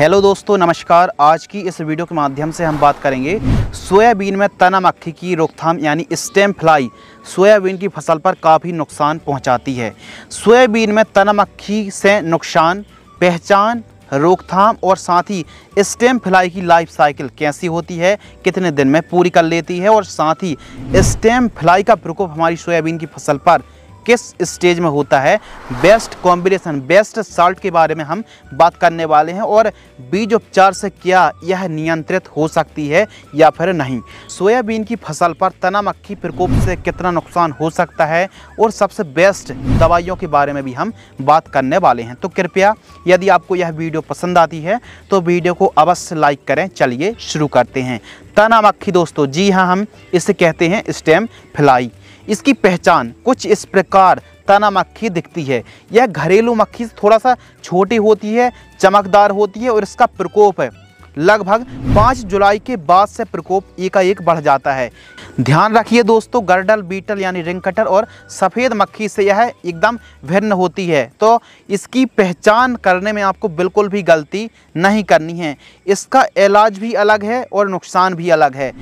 hello दोस्तों नमस्कार आज की इस वीडियो के माध्यम से हम बात करेंगे सोयाबीन में तना मक्खी की रोकथाम यानी स्टेम फ्लाई सोयाबीन की फसल पर काफ़ी नुकसान पहुंचाती है सोयाबीन में तना मक्खी से नुकसान पहचान रोकथाम और साथ ही स्टेम फ्लाई की लाइफ साइकिल कैसी होती है कितने दिन में पूरी कर लेती है और साथ ही स्टेम फ्लाई का प्रकोप हमारी सोयाबीन की फसल पर किस स्टेज में होता है बेस्ट कॉम्बिनेशन बेस्ट साल्ट के बारे में हम बात करने वाले हैं और बीज उपचार से क्या यह नियंत्रित हो सकती है या फिर नहीं सोयाबीन की फसल पर तना मक्खी प्रकोप से कितना नुकसान हो सकता है और सबसे बेस्ट दवाइयों के बारे में भी हम बात करने वाले हैं तो कृपया यदि आपको यह वीडियो पसंद आती है तो वीडियो को अवश्य लाइक करें चलिए शुरू करते हैं तना मक्खी दोस्तों जी हाँ हम इसे कहते हैं स्टेम फ्लाई इसकी पहचान कुछ इस प्रकार तना मक्खी दिखती है यह घरेलू मक्खी थोड़ा सा छोटी होती है चमकदार होती है और इसका प्रकोप है लगभग 5 जुलाई के बाद से प्रकोप एकाएक बढ़ जाता है ध्यान रखिए दोस्तों गर्डल बीटल यानी रिंग कटर और सफ़ेद मक्खी से यह एकदम भिन्न होती है तो इसकी पहचान करने में आपको बिल्कुल भी गलती नहीं करनी है इसका इलाज भी अलग है और नुकसान भी अलग है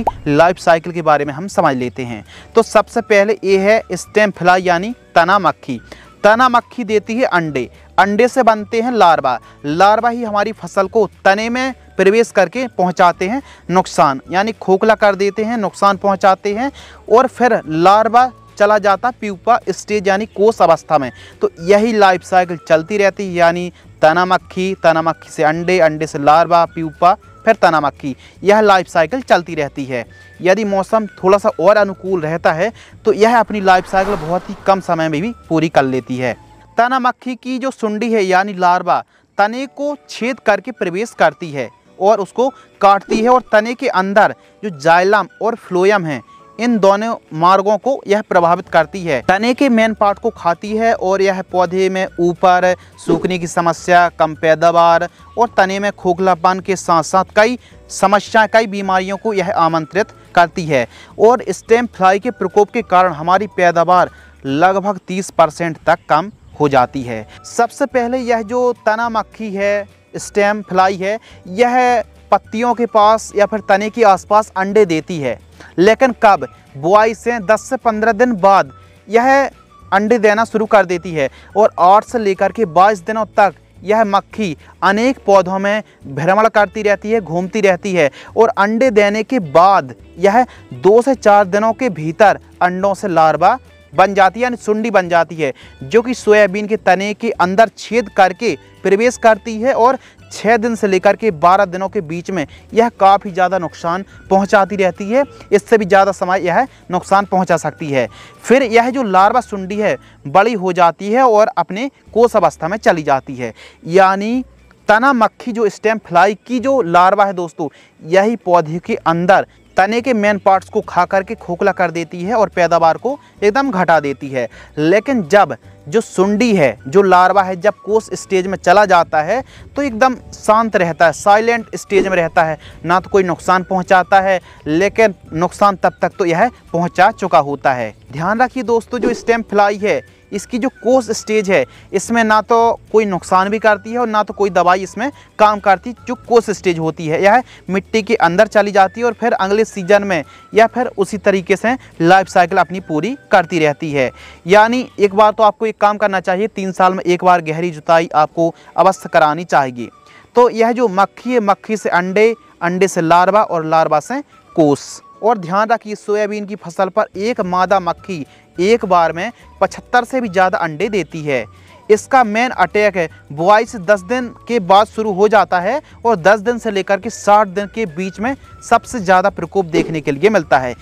की लाइफ साइकिल के बारे में हम समझ लेते हैं तो सबसे पहले ये है स्टेम फ्लाई यानी तना मक्खी तना मक्खी देती है अंडे अंडे से बनते हैं लार्वा लार्वा ही हमारी फसल को तने में प्रवेश करके पहुंचाते हैं नुकसान यानी खोखला कर देते हैं नुकसान पहुंचाते हैं और फिर लार्वा चला जाता प्यूपा स्टेज यानी कोष अवस्था में तो यही लाइफ साइकिल चलती रहती है यानी तना मक्खी तना मक्खी से अंडे अंडे से लार्वा प्यूपा फिर तना मक्की यह लाइफ साइकिल चलती रहती है यदि मौसम थोड़ा सा और अनुकूल रहता है तो यह अपनी लाइफ साइकिल बहुत ही कम समय में भी पूरी कर लेती है तना मक्खी की जो सुंडी है यानी लार्वा तने को छेद करके प्रवेश करती है और उसको काटती है और तने के अंदर जो जाइलम और फ्लोयम हैं इन दोनों मार्गों को यह प्रभावित करती है तने के मेन पार्ट को खाती है और यह पौधे में ऊपर सूखने की समस्या कम पैदावार और तने में खोखलापन के साथ साथ कई समस्या कई बीमारियों को यह आमंत्रित करती है और स्टेम फ्लाई के प्रकोप के कारण हमारी पैदावार लगभग 30 परसेंट तक कम हो जाती है सबसे पहले यह जो तना मक्खी है स्टेम फ्लाई है यह पत्तियों के पास या फिर तने के आसपास अंडे देती है लेकिन कब बुआई से 10 से 15 दिन बाद यह अंडे देना शुरू कर देती है और 8 से लेकर के 22 दिनों तक यह मक्खी अनेक पौधों में भ्रमण करती रहती है घूमती रहती है और अंडे देने के बाद यह दो से चार दिनों के भीतर अंडों से लार्वा बन जाती है यानी सुंडी बन जाती है जो कि सोयाबीन के तने के अंदर छेद करके प्रवेश करती है और छः दिन से लेकर के बारह दिनों के बीच में यह काफ़ी ज़्यादा नुकसान पहुंचाती रहती है इससे भी ज़्यादा समय यह नुकसान पहुंचा सकती है फिर यह जो लार्वा सुंडी है बड़ी हो जाती है और अपने कोष अवस्था में चली जाती है यानी तना मक्खी जो स्टेम फ्लाई की जो लार्वा है दोस्तों यही पौधे के अंदर तने के मेन पार्ट्स को खा करके खोखला कर देती है और पैदावार को एकदम घटा देती है लेकिन जब जो सुंडी है जो लार्वा है जब कोस स्टेज में चला जाता है तो एकदम शांत रहता है साइलेंट स्टेज में रहता है ना तो कोई नुकसान पहुंचाता है लेकिन नुकसान तब तक तो यह पहुंचा चुका होता है ध्यान रखिए दोस्तों जो स्टेम फ्लाई है इसकी जो कोस स्टेज है इसमें ना तो कोई नुकसान भी करती है और ना तो कोई दवाई इसमें काम करती जो कोस स्टेज होती है यह मिट्टी के अंदर चली जाती है और फिर अगले सीजन में या फिर उसी तरीके से लाइफ साइकिल अपनी पूरी करती रहती है यानी एक बार तो आपको एक काम करना चाहिए तीन साल में एक बार गहरी जुताई आपको अवश्य करानी चाहिए तो यह जो मक्खी है मक्खी से अंडे अंडे से लार्वा और लार्वा से कोस और ध्यान रखिए सोयाबीन की फसल पर एक मादा मक्खी एक बार में पचहत्तर से भी ज़्यादा अंडे देती है इसका मेन अटैक है बुआई से 10 दिन के बाद शुरू हो जाता है और 10 दिन से लेकर के 60 दिन के बीच में सबसे ज़्यादा प्रकोप देखने के लिए मिलता है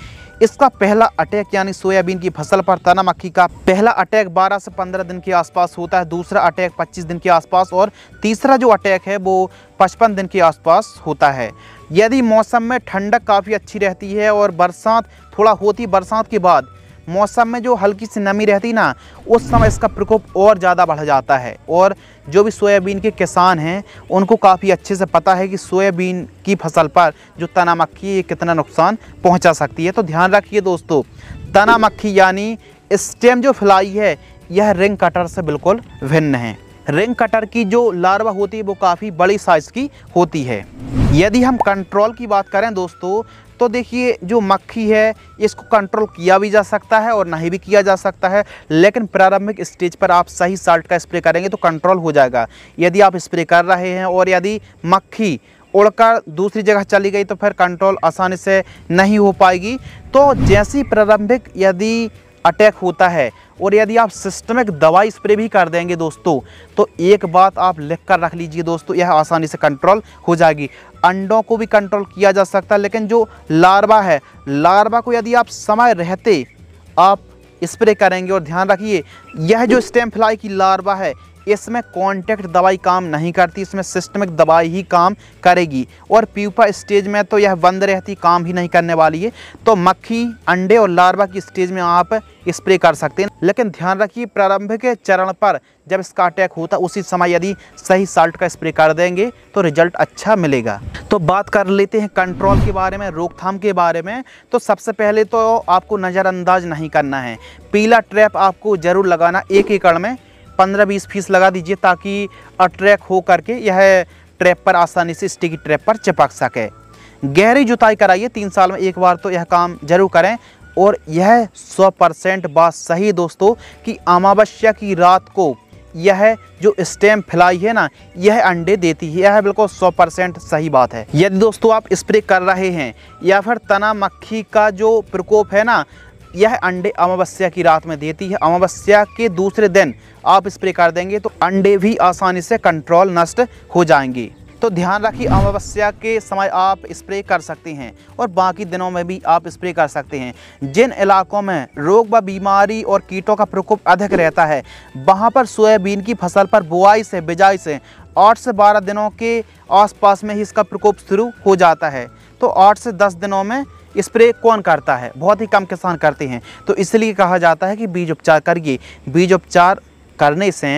इसका पहला अटैक यानी सोयाबीन की फसल पर तना मक्खी का पहला अटैक 12 से 15 दिन के आसपास होता है दूसरा अटैक 25 दिन के आसपास और तीसरा जो अटैक है वो 55 दिन के आसपास होता है यदि मौसम में ठंडक काफ़ी अच्छी रहती है और बरसात थोड़ा होती बरसात के बाद मौसम में जो हल्की सी नमी रहती ना उस समय इसका प्रकोप और ज़्यादा बढ़ जाता है और जो भी सोयाबीन के किसान हैं उनको काफ़ी अच्छे से पता है कि सोयाबीन की फसल पर जो तना मक्खी ये कितना नुकसान पहुंचा सकती है तो ध्यान रखिए दोस्तों तना मक्खी यानी स्टेम जो फ्लाई है यह रिंग कटर से बिल्कुल भिन्न है रिंग कटर की जो लार्वा होती है वो काफ़ी बड़ी साइज़ की होती है यदि हम कंट्रोल की बात करें दोस्तों तो देखिए जो मक्खी है इसको कंट्रोल किया भी जा सकता है और नहीं भी किया जा सकता है लेकिन प्रारंभिक स्टेज पर आप सही साल्ट का स्प्रे करेंगे तो कंट्रोल हो जाएगा यदि आप स्प्रे कर रहे हैं और यदि मक्खी उड़कर दूसरी जगह चली गई तो फिर कंट्रोल आसानी से नहीं हो पाएगी तो जैसी प्रारंभिक यदि अटैक होता है और यदि आप सिस्टमिक दवाई स्प्रे भी कर देंगे दोस्तों तो एक बात आप लिख कर रख लीजिए दोस्तों यह आसानी से कंट्रोल हो जाएगी अंडों को भी कंट्रोल किया जा सकता है लेकिन जो लार्वा है लार्वा को यदि आप समय रहते आप स्प्रे करेंगे और ध्यान रखिए यह जो स्टेम फ्लाई की लार्वा है इसमें कॉन्टैक्ट दवाई काम नहीं करती इसमें सिस्टमिक दवाई ही काम करेगी और प्यूपा स्टेज में तो यह बंद रहती काम ही नहीं करने वाली है तो मक्खी अंडे और लार्वा की स्टेज में आप स्प्रे कर सकते हैं लेकिन ध्यान रखिए प्रारंभ के चरण पर जब इसका अटैक होता उसी समय यदि सही साल्ट का स्प्रे कर देंगे तो रिजल्ट अच्छा मिलेगा तो बात कर लेते हैं कंट्रोल के बारे में रोकथाम के बारे में तो सबसे पहले तो आपको नज़रअंदाज नहीं करना है पीला ट्रैप आपको ज़रूर लगाना एक एकड़ में पंद्रह बीस फीस लगा दीजिए ताकि अट्रैक हो करके यह ट्रैप पर आसानी से स्टिकी ट्रैप पर चिपक सके गहरी जुताई कराइए तीन साल में एक बार तो यह काम जरूर करें और यह सौ परसेंट बात सही दोस्तों कि अमावस्या की रात को यह जो स्टेम फैलाई है ना यह अंडे देती है यह बिल्कुल 100 परसेंट सही बात है यदि दोस्तों आप स्प्रे कर रहे हैं या फिर तना मक्खी का जो प्रकोप है ना यह अंडे अमावस्या की रात में देती है अमावस्या के दूसरे दिन आप स्प्रे कर देंगे तो अंडे भी आसानी से कंट्रोल नष्ट हो जाएंगे तो ध्यान रखिए अमावस्या के समय आप स्प्रे कर सकते हैं और बाकी दिनों में भी आप स्प्रे कर सकते हैं जिन इलाकों में रोग व बीमारी और कीटों का प्रकोप अधिक रहता है वहाँ पर सोयाबीन की फसल पर बुआई से बिजाई से आठ से बारह दिनों के आसपास में ही इसका प्रकोप शुरू हो जाता है तो आठ से दस दिनों में स्प्रे कौन करता है बहुत ही कम किसान करते हैं तो इसलिए कहा जाता है कि बीज उपचार करिए बीज उपचार करने से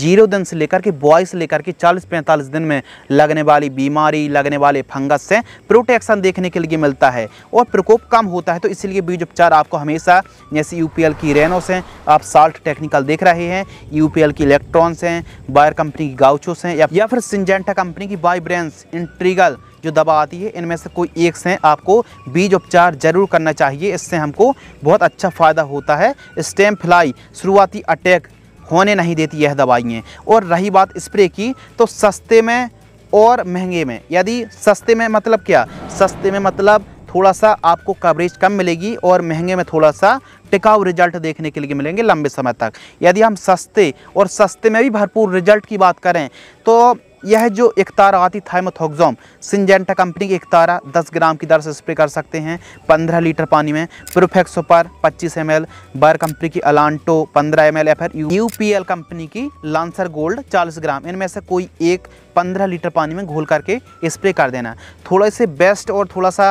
जीरो दिन से लेकर के बॉयस से लेकर के 40-45 दिन में लगने वाली बीमारी लगने वाले फंगस से प्रोटेक्शन देखने के लिए मिलता है और प्रकोप कम होता है तो इसलिए बीज उपचार आपको हमेशा जैसे यू की रेनोस हैं आप साल्ट टेक्निकल देख रहे हैं यू की इलेक्ट्रॉन्स हैं बायर कंपनी की गाउचोस हैं या फिर सिंजेंटा कंपनी की वाइब्रेंस इंट्रीगल जो दवा आती है इनमें से कोई एक से आपको बीज उपचार जरूर करना चाहिए इससे हमको बहुत अच्छा फ़ायदा होता है स्टेम फ्लाई शुरुआती अटैक होने नहीं देती यह दवाइयाँ और रही बात स्प्रे की तो सस्ते में और महंगे में यदि सस्ते में मतलब क्या सस्ते में मतलब थोड़ा सा आपको कवरेज कम मिलेगी और महंगे में थोड़ा सा टिकाऊ रिजल्ट देखने के लिए मिलेंगे लंबे समय तक यदि हम सस्ते और सस्ते में भी भरपूर रिजल्ट की बात करें तो यह जो आती थाइमोथोक्जोम सिंजेंटा कंपनी की तारा दस ग्राम की दर से स्प्रे कर सकते हैं पंद्रह लीटर पानी में प्रोफेक्सो पर पच्चीस एम एल बर कंपनी की अलांटो पंद्रह एम एल या फिर यू पी एल कंपनी की लांसर गोल्ड चालीस ग्राम इनमें से कोई एक 15 लीटर पानी में घोल करके स्प्रे कर देना थोड़ा से बेस्ट और थोड़ा सा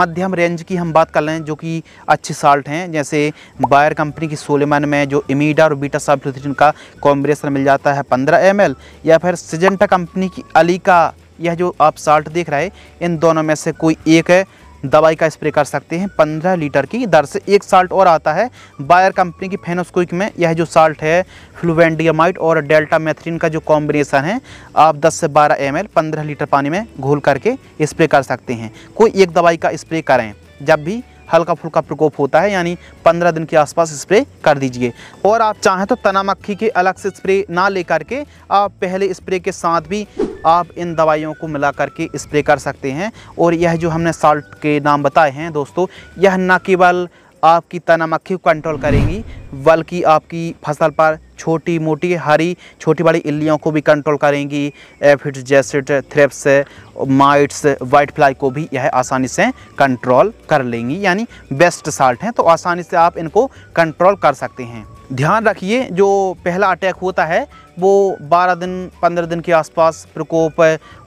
मध्यम रेंज की हम बात कर लें जो कि अच्छे साल्ट हैं जैसे बायर कंपनी की सोलेमन में जो इमीडा और बीटा साल्फ्लोथ्रिन का कॉम्बिनेशन मिल जाता है 15 एम या फिर सिजेंटा कंपनी की अली का यह जो आप साल्ट देख रहे हैं इन दोनों में से कोई एक है दवाई का स्प्रे कर सकते हैं पंद्रह लीटर की दर से एक साल्ट और आता है बायर कंपनी की फेनोस्क्विक में यह जो साल्ट है फ्लूवेंडियामाइट और डेल्टा मैथरीन का जो कॉम्बिनेसन है आप 10 से 12 एम एल लीटर पानी में घोल करके स्प्रे कर सकते हैं कोई एक दवाई का स्प्रे करें जब भी हल्का फुल्का प्रकोप होता है यानी 15 दिन के आसपास स्प्रे कर दीजिए और आप चाहें तो तना मक्खी के अलग से स्प्रे ना ले करके आप पहले स्प्रे के साथ भी आप इन दवाइयों को मिला करके स्प्रे कर सकते हैं और यह जो हमने साल्ट के नाम बताए हैं दोस्तों यह न केवल आपकी तनामक्खी को कंट्रोल करेंगी बल्कि आपकी फसल पर छोटी मोटी हरी छोटी बड़ी इल्लियों को भी कंट्रोल करेंगी aphid jassid thrips mites white fly को भी यह आसानी से कंट्रोल कर लेंगी यानी बेस्ट साल्ट हैं तो आसानी से आप इनको कंट्रोल कर सकते हैं ध्यान रखिए जो पहला अटैक होता है वो 12 दिन 15 दिन के आसपास प्रकोप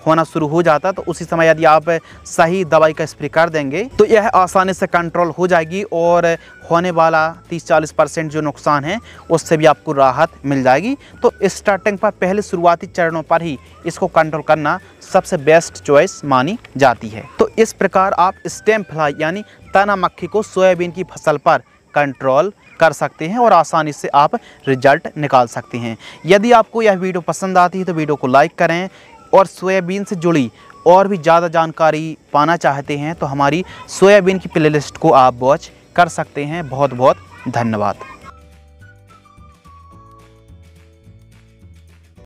होना शुरू हो जाता तो उसी समय यदि आप सही दवाई का स्प्रे कर देंगे तो यह आसानी से कंट्रोल हो जाएगी और होने वाला 30-40 परसेंट जो नुकसान है उससे भी आपको राहत मिल जाएगी तो स्टार्टिंग पर पहले शुरुआती चरणों पर ही इसको कंट्रोल करना सबसे बेस्ट चॉइस मानी जाती है तो इस प्रकार आप स्टेम फ्लाई यानी तना मक्खी को सोयाबीन की फसल पर कंट्रोल कर सकते हैं और आसानी से आप रिजल्ट निकाल सकते हैं यदि आपको यह वीडियो पसंद आती है तो वीडियो को लाइक करें और सोयाबीन से जुड़ी और भी ज़्यादा जानकारी पाना चाहते हैं तो हमारी सोयाबीन की प्लेलिस्ट को आप वॉच कर सकते हैं बहुत बहुत धन्यवाद